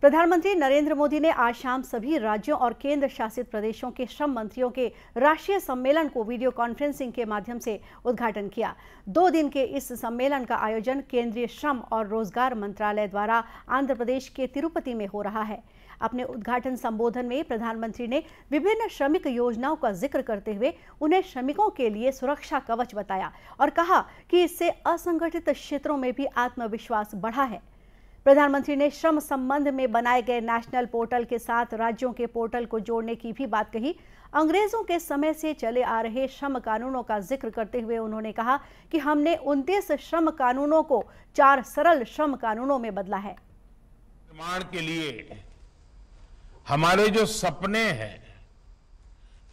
प्रधानमंत्री नरेंद्र मोदी ने आज शाम सभी राज्यों और केंद्र शासित प्रदेशों के श्रम मंत्रियों के राष्ट्रीय सम्मेलन को वीडियो कॉन्फ्रेंसिंग के माध्यम से उद्घाटन किया दो दिन के इस सम्मेलन का आयोजन केंद्रीय श्रम और रोजगार मंत्रालय द्वारा आंध्र प्रदेश के तिरुपति में हो रहा है अपने उद्घाटन संबोधन में प्रधानमंत्री ने विभिन्न श्रमिक योजनाओं का जिक्र करते हुए उन्हें श्रमिकों के लिए सुरक्षा कवच बताया और कहा कि इससे असंगठित क्षेत्रों में भी आत्मविश्वास बढ़ा है प्रधानमंत्री ने श्रम संबंध में बनाए गए नेशनल पोर्टल के साथ राज्यों के पोर्टल को जोड़ने की भी बात कही अंग्रेजों के समय से चले आ रहे श्रम कानूनों का जिक्र करते हुए उन्होंने कहा कि हमने उनतीस श्रम कानूनों को चार सरल श्रम कानूनों में बदला है निर्माण के लिए हमारे जो सपने हैं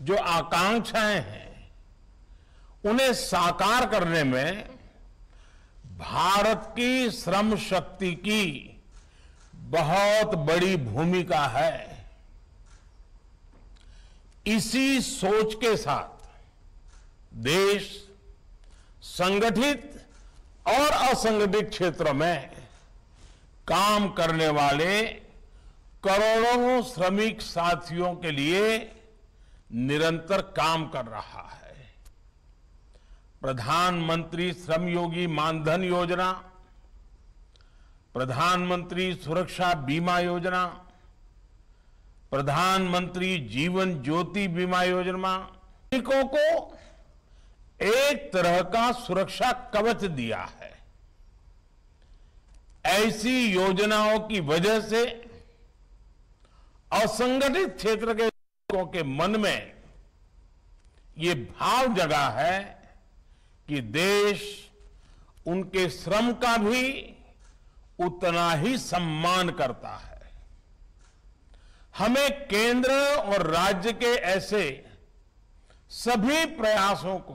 जो आकांक्षाएं हैं उन्हें साकार करने में भारत की श्रम शक्ति की बहुत बड़ी भूमिका है इसी सोच के साथ देश संगठित और असंगठित क्षेत्र में काम करने वाले करोड़ों श्रमिक साथियों के लिए निरंतर काम कर रहा है प्रधानमंत्री श्रम योगी मानधन योजना प्रधानमंत्री सुरक्षा बीमा योजना प्रधानमंत्री जीवन ज्योति बीमा योजना श्रमिकों को एक तरह का सुरक्षा कवच दिया है ऐसी योजनाओं की वजह से असंगठित क्षेत्र के लोगों के मन में ये भाव जगा है कि देश उनके श्रम का भी उतना ही सम्मान करता है हमें केंद्र और राज्य के ऐसे सभी प्रयासों को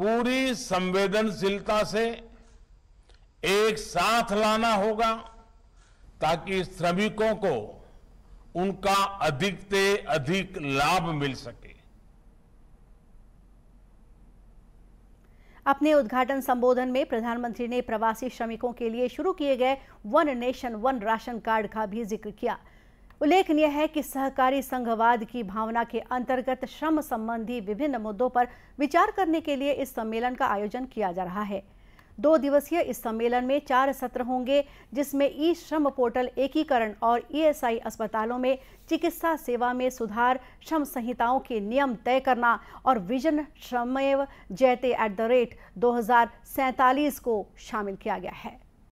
पूरी संवेदनशीलता से एक साथ लाना होगा ताकि श्रमिकों को उनका अधिक से अधिक लाभ मिल सके अपने उद्घाटन संबोधन में प्रधानमंत्री ने प्रवासी श्रमिकों के लिए शुरू किए गए one nation one ration card का भी जिक्र किया उल्लेखनीय है कि सहकारी संघवाद की भावना के अंतर्गत श्रम संबंधी विभिन्न मुद्दों पर विचार करने के लिए इस सम्मेलन का आयोजन किया जा रहा है दो दिवसीय इस सम्मेलन में चार सत्र होंगे जिसमें ई श्रम पोर्टल एकीकरण और ईएसआई अस्पतालों में चिकित्सा सेवा में सुधार श्रम संहिताओं के नियम तय करना और विजन श्रमेव जयते एट द रेट दो को शामिल किया गया है